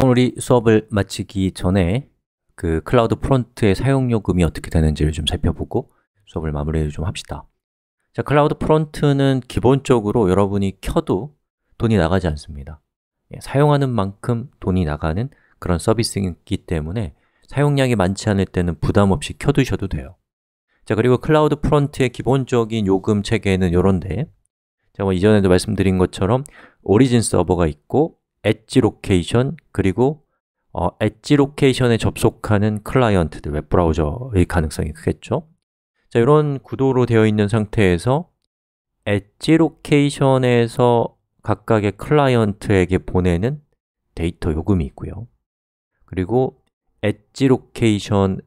그럼 우리 수업을 마치기 전에 그 클라우드 프론트의 사용요금이 어떻게 되는지를 좀 살펴보고 수업을 마무리를 좀 합시다 자, 클라우드 프론트는 기본적으로 여러분이 켜도 돈이 나가지 않습니다 예, 사용하는 만큼 돈이 나가는 그런 서비스이기 때문에 사용량이 많지 않을 때는 부담 없이 켜두셔도 돼요 자, 그리고 클라우드 프론트의 기본적인 요금 체계는 이런데 자, 뭐 이전에도 말씀드린 것처럼 오리진 서버가 있고 엣지 로케이션 그리고 어, 엣지 로케이션에 접속하는 클라이언트들, 웹브라우저의 가능성이 크겠죠 자, 이런 구도로 되어 있는 상태에서 엣지 로케이션에서 각각의 클라이언트에게 보내는 데이터 요금이 있고요 그리고 엣지 로케이션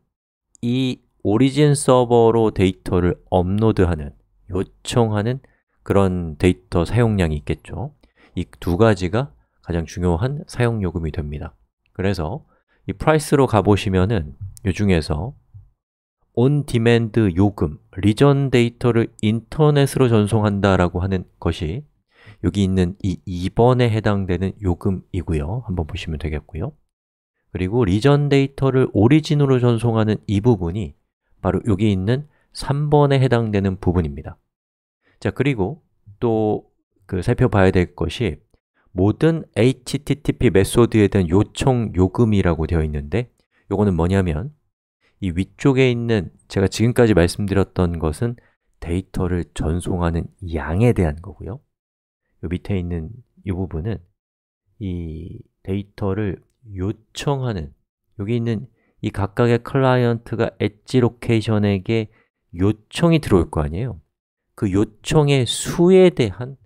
이 오리진 서버로 데이터를 업로드하는, 요청하는 그런 데이터 사용량이 있겠죠 이 두 가지가 가장 중요한 사용요금이 됩니다 그래서 이 프라이스로 가보시면은 이 중에서 온디맨드 요금, 리전 데이터를 인터넷으로 전송한다라고 하는 것이 여기 있는 이 2번에 해당되는 요금이고요 한번 보시면 되겠고요 그리고 리전 데이터를 오리진으로 전송하는 이 부분이 바로 여기 있는 3번에 해당되는 부분입니다 자, 그리고 또 그 살펴봐야 될 것이 모든 HTTP 메소드에 대한 요청 요금이라고 되어 있는데 요거는 뭐냐면 이 위쪽에 있는 제가 지금까지 말씀드렸던 것은 데이터를 전송하는 양에 대한 거고요 요 밑에 있는 이 부분은 이 데이터를 요청하는 여기 있는 이 각각의 클라이언트가 엣지 로케이션에게 요청이 들어올 거 아니에요 그 요청의 수에 대한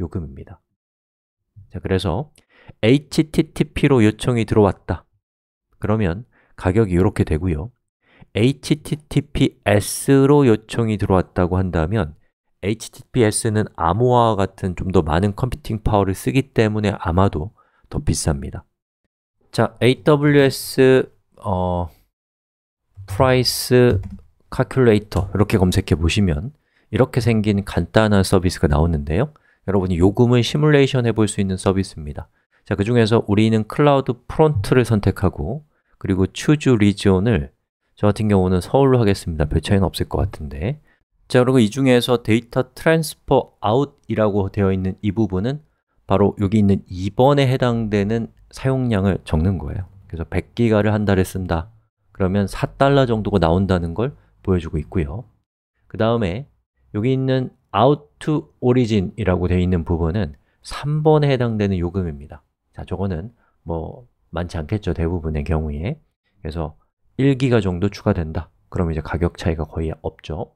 요금입니다 자, 그래서 HTTP로 요청이 들어왔다. 그러면 가격이 이렇게 되고요. HTTPS로 요청이 들어왔다고 한다면 HTTPS는 암호화와 같은 좀 더 많은 컴퓨팅 파워를 쓰기 때문에 아마도 더 비쌉니다. 자, AWS 어, price calculator 이렇게 검색해 보시면 이렇게 생긴 간단한 서비스가 나오는데요. 여러분이 요금을 시뮬레이션 해볼 수 있는 서비스입니다 자, 그 중에서 우리는 클라우드 프론트를 선택하고 그리고 choose region을 저 같은 경우는 서울로 하겠습니다 별 차이는 없을 것 같은데 자, 그리고 이 중에서 데이터 트랜스퍼 아웃이라고 되어 있는 이 부분은 바로 여기 있는 2번에 해당되는 사용량을 적는 거예요 그래서 100기가를 한 달에 쓴다 그러면 4달러 정도가 나온다는 걸 보여주고 있고요 그 다음에 여기 있는 out to origin이라고 되어 있는 부분은 3번에 해당되는 요금입니다 자, 저거는 뭐 많지 않겠죠, 대부분의 경우에 그래서 1기가 정도 추가된다 그럼 이제 가격 차이가 거의 없죠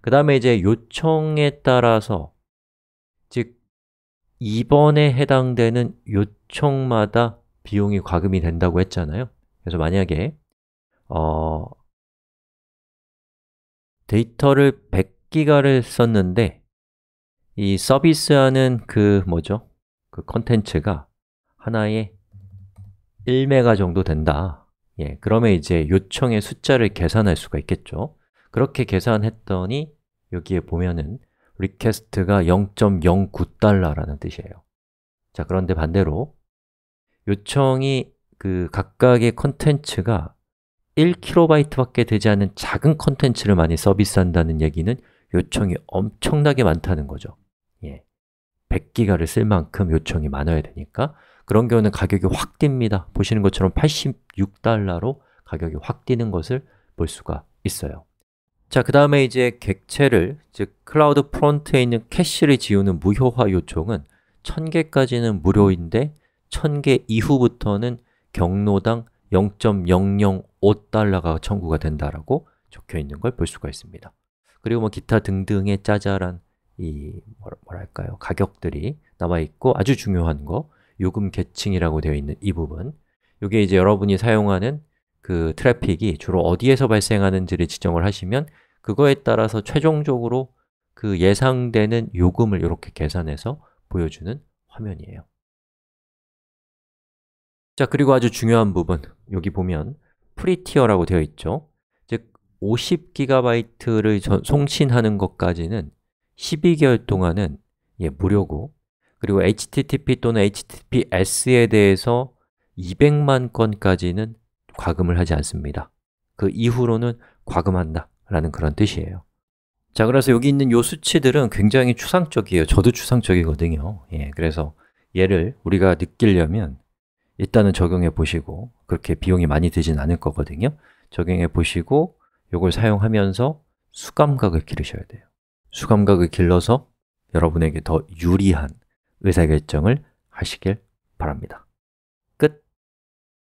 그 다음에 이제 요청에 따라서 즉 2번에 해당되는 요청마다 비용이 과금이 된다고 했잖아요 그래서 만약에 어, 데이터를 100 악기가를 썼는데 이 서비스하는 그 뭐죠? 그 컨텐츠가 하나에 1메가 정도 된다 예, 그러면 이제 요청의 숫자를 계산할 수가 있겠죠 그렇게 계산했더니 여기에 보면은 리퀘스트가 0.09달러라는 뜻이에요 자, 그런데 반대로 요청이 그 각각의 컨텐츠가 1KB밖에 되지 않은 작은 컨텐츠를 많이 서비스한다는 얘기는 요청이 엄청나게 많다는 거죠 예, 100기가를 쓸 만큼 요청이 많아야 되니까 그런 경우는 가격이 확 뜁니다 보시는 것처럼 86달러로 가격이 확 뛰는 것을 볼 수가 있어요 자, 그 다음에 이제 객체를, 즉 클라우드 프론트에 있는 캐시를 지우는 무효화 요청은 1000개까지는 무료인데 1000개 이후부터는 경로당 0.005달러가 청구가 된다라고 적혀 있는 걸 볼 수가 있습니다. 그리고 뭐 기타 등등의 짜잘한 이 뭐랄까요 가격들이 남아 있고 아주 중요한 거 요금 계층이라고 되어 있는 이 부분 요게 이제 여러분이 사용하는 그 트래픽이 주로 어디에서 발생하는지를 지정을 하시면 그거에 따라서 최종적으로 그 예상되는 요금을 이렇게 계산해서 보여주는 화면이에요 자, 그리고 아주 중요한 부분 여기 보면 프리티어라고 되어 있죠 50GB를 전, 송신하는 것까지는 12개월 동안은 예, 무료고 그리고 HTTP 또는 HTTPS에 대해서 200만 건까지는 과금을 하지 않습니다 그 이후로는 과금한다 라는 그런 뜻이에요 자, 그래서 여기 있는 요 수치들은 굉장히 추상적이에요 저도 추상적이거든요 예, 그래서 얘를 우리가 느끼려면 일단은 적용해 보시고 그렇게 비용이 많이 들진 않을 거거든요 적용해 보시고 이걸 사용하면서 수감각을 기르셔야 돼요 수감각을 길러서 여러분에게 더 유리한 의사결정을 하시길 바랍니다